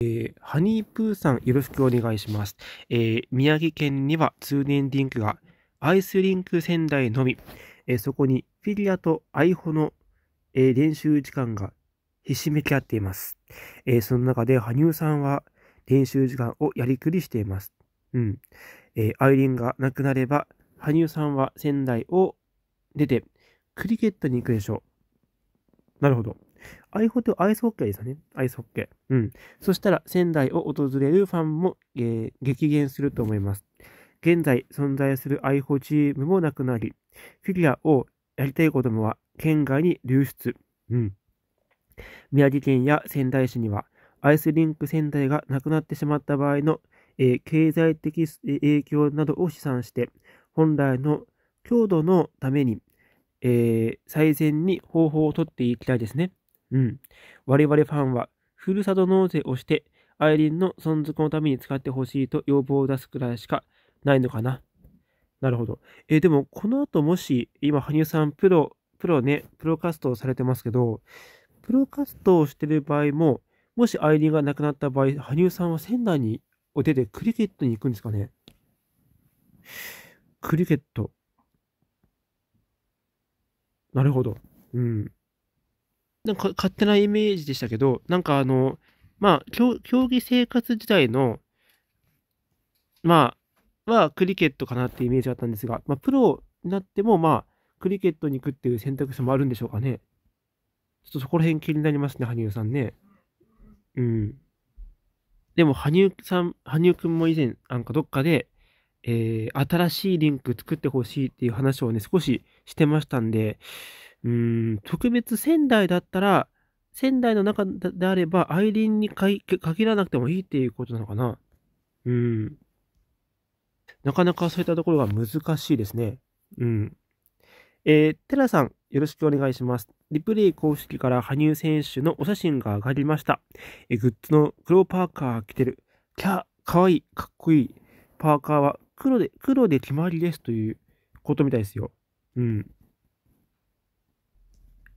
えー、ハニープーさん、よろしくお願いします。えー、宮城県には通年リンクがアイスリンク仙台のみ、えー、そこにフィギュアとアイホの、えー、練習時間がひしめき合っています。えー、その中で羽生さんは練習時間をやりくりしています。うん。えー、アイリンがなくなれば、羽生さんは仙台を出て、クリケットに行くでしょう。なるほど。アイホテル、アイスホッケーですよね。アイスホッケー。うん。そしたら、仙台を訪れるファンも、えー、激減すると思います。現在存在するアイホチームもなくなり、フィギュアをやりたい子供は県外に流出。うん。宮城県や仙台市には、アイスリンク仙台がなくなってしまった場合の、えー、経済的影響などを試算して、本来の強度のために、えー、最善に方法をとっていきたいですね。うん。我々ファンは、ふるさと納税をして、アイリンの存続のために使ってほしいと要望を出すくらいしかないのかな。なるほど。えー、でも、この後もし、今、羽生さん、プロ、プロね、プロ活動されてますけど、プロ活動をしてる場合も、もしアイリンが亡くなった場合、羽生さんは仙台にお出てクリケットに行くんですかねクリケット。なるほど。うん。なんか勝手なイメージでしたけど、なんかあの、まあ、競技生活自体の、まあ、はクリケットかなっていうイメージがあったんですが、まあ、プロになっても、まあ、クリケットに行くっていう選択肢もあるんでしょうかね。ちょっとそこら辺気になりますね、羽生さんね。うん。でも、羽生さん、羽生くんも以前、なんかどっかで、えー、新しいリンク作ってほしいっていう話をね、少ししてましたんで、うーん、特別仙台だったら、仙台の中であれば、アイリンに限らなくてもいいっていうことなのかな。うん。なかなかそういったところが難しいですね。うん。えー、テラさん、よろしくお願いします。リプレイ公式から羽生選手のお写真が上がりました。えグッズの黒パーカー着てる。キャー、かわいい、かっこいい。パーカーは黒で、黒で決まりですということみたいですよ。うん。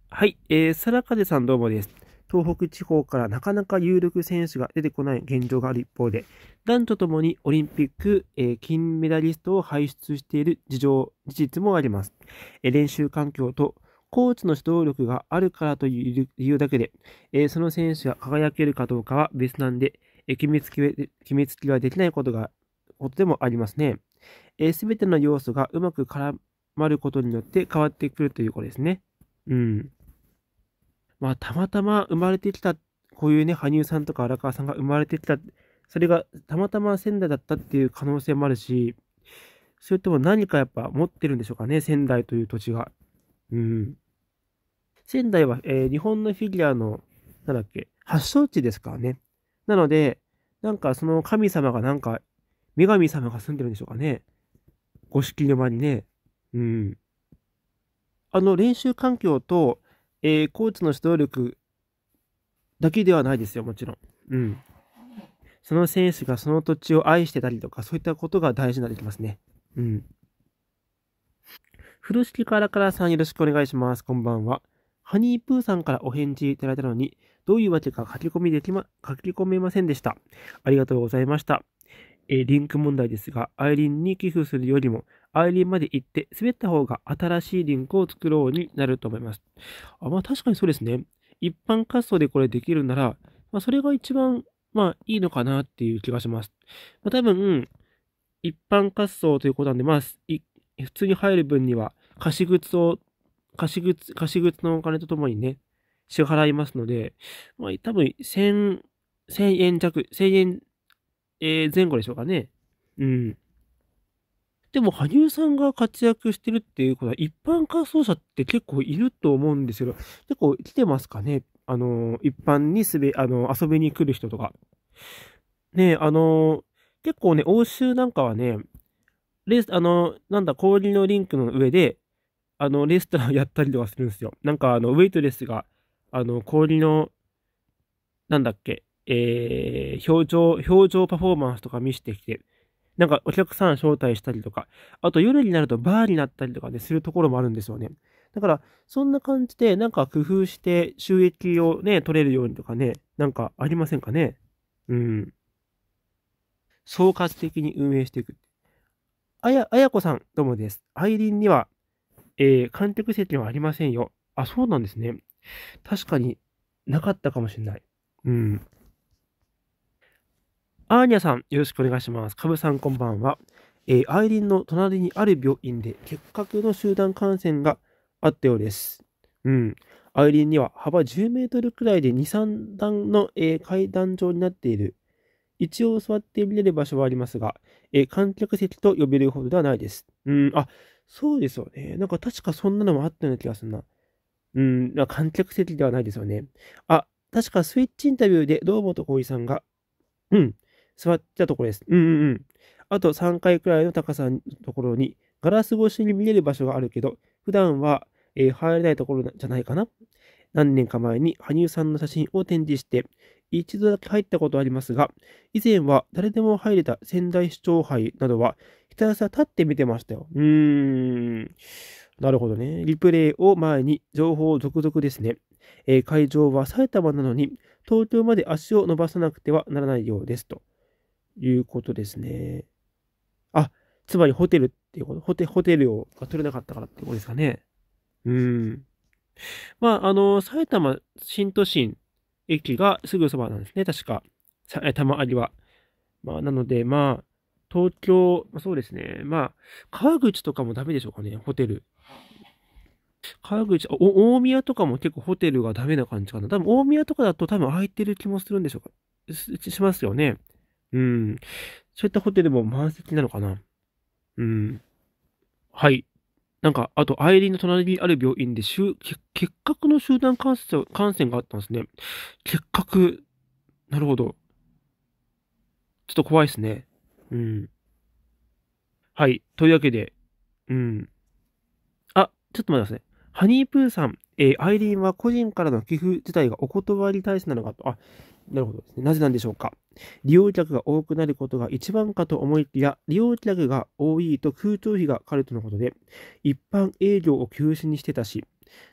はい、えー、サラカぜさんどうもです。東北地方からなかなか有力選手が出てこない現状がある一方で、男女ともにオリンピック、えー、金メダリストを輩出している事情、事実もあります。えー、練習環境とコーチの指導力があるからという理由だけで、えー、その選手が輝けるかどうかは別なんで、え決めつけ決めつけはできないことが、ことでもありますね。す、え、べ、ての要素がうまく絡まることによって変わってくるということですね。うん。まあ、たまたま生まれてきた、こういうね、羽生さんとか荒川さんが生まれてきた、それがたまたま仙台だったっていう可能性もあるし、それとも何かやっぱ持ってるんでしょうかね、仙台という土地が。うん。仙台は、えー、日本のフィギュアの、なんだっけ、発祥地ですからね。なので、なんかその神様がなんか、女神様が住んでるんでしょうかね。五色沼にね。うん。あの練習環境と、えー、コーチの指導力だけではないですよ、もちろん。うん。その選手がその土地を愛してたりとか、そういったことが大事になってきますね。うん。風呂敷からからさんよろしくお願いします。こんばんは。ハニープーさんからお返事いただいたのに、どういうわけか書き込みできま、書き込めませんでした。ありがとうございました。えー、リンク問題ですが、アイリンに寄付するよりも、アイリンまで行って滑った方が新しいリンクを作ろうになると思います。あ、まあ確かにそうですね。一般滑走でこれできるなら、まあそれが一番、まあいいのかなっていう気がします。まあ多分、一般滑走ということなんで、まあ、普通に入る分には、貸し靴を、貸し靴、貸し靴のお金とともにね、支払いますので、まあ多分、1000、1000円弱、1000円えー、前後でしょうかね。うん。でも、羽生さんが活躍してるっていうことは、一般感想者って結構いると思うんですけど、結構来てますかねあの、一般にすべ、あの、遊びに来る人とか。ねあの、結構ね、欧州なんかはね、レース、あの、なんだ、氷のリンクの上で、あの、レストランやったりとかするんですよ。なんか、あの、ウェイトレスが、あの、氷の、なんだっけ、えー、表情、表情パフォーマンスとか見せてきて、なんかお客さん招待したりとか、あと夜になるとバーになったりとかね、するところもあるんですよね。だから、そんな感じで、なんか工夫して収益をね、取れるようにとかね、なんかありませんかねうん。総括的に運営していく。あや、あやこさん、どうもです。アイリンには、えー、観客席はありませんよ。あ、そうなんですね。確かになかったかもしれない。うん。アーニャさん、よろしくお願いします。カブさん、こんばんは。えー、アイリンの隣にある病院で結核の集団感染があったようです。うん。アイリンには幅10メートルくらいで2、3段の、えー、階段状になっている。一応座って見れる場所はありますが、えー、観客席と呼べるほどではないです。うん、あ、そうですよね。なんか確かそんなのもあったような気がするな。うん、まあ、観客席ではないですよね。あ、確かスイッチインタビューで堂本光一さんが、うん、座ったところです。うんうんうん。あと3階くらいの高さのところに、ガラス越しに見れる場所があるけど、普段は、えー、入れないところじゃないかな。何年か前に羽生さんの写真を展示して、一度だけ入ったことありますが、以前は誰でも入れた仙台市長杯などは、ひたすら立って見てましたよ。うーん。なるほどね。リプレイを前に情報続々ですね。えー、会場は埼玉なのに、東京まで足を伸ばさなくてはならないようですと。いうことですね。あ、つまりホテルっていうこと、ホテホテルを取れなかったからってことですかね。うん。まあ、あの、埼玉新都心駅がすぐそばなんですね、確か。玉ありは。まあ、なので、まあ、東京、まあ、そうですね。まあ、川口とかもダメでしょうかね、ホテル。川口、大宮とかも結構ホテルがダメな感じかな。多分大宮とかだと多分空いてる気もするんでしょうか。しますよね。うん。そういったホテルも満席なのかなうん。はい。なんか、あと、アイリーンの隣にある病院で、結核の集団感染感染があったんですね。結核。なるほど。ちょっと怖いですね。うん。はい。というわけで、うん。あ、ちょっと待ってください。ハニープーさん、えー、アイリーンは個人からの寄付自体がお断り体制なのかと。あ、なるほどですね。なぜなんでしょうか。利用客が多くなることが一番かと思いきや、利用客が多いと空調費がかかるとのことで、一般営業を休止にしてたし、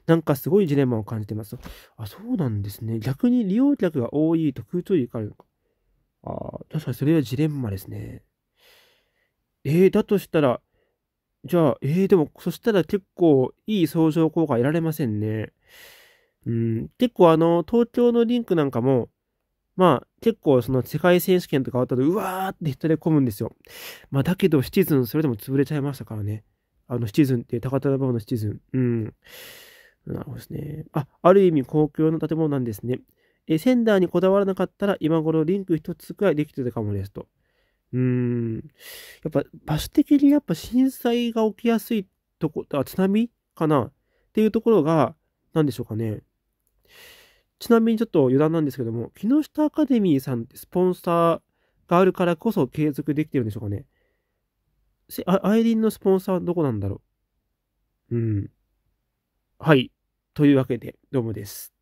なんかすごいジレンマを感じてます。あ、そうなんですね。逆に利用客が多いと空調費がかかるのか。ああ、確かにそれはジレンマですね。えー、だとしたら、じゃあ、えー、でも、そしたら結構いい相乗効果得られませんね。うん、結構あの、東京のリンクなんかも、まあ、結構その世界選手権とか終わったと、うわーって人で混むんですよ。まあ、だけど、シチズン、それでも潰れちゃいましたからね。あの、シチズンって、高田馬場のシチズン。うん。なるほどですね。あ、ある意味公共の建物なんですね。え、センダーにこだわらなかったら、今頃リンク一つくらいできてたかもですと。うーん。やっぱ、場所的にやっぱ震災が起きやすいとこ、あ、津波かなっていうところが、なんでしょうかね。ちなみにちょっと余談なんですけども、木下アカデミーさんってスポンサーがあるからこそ継続できてるんでしょうかね。あアイリンのスポンサーはどこなんだろううん。はい。というわけで、どうもです。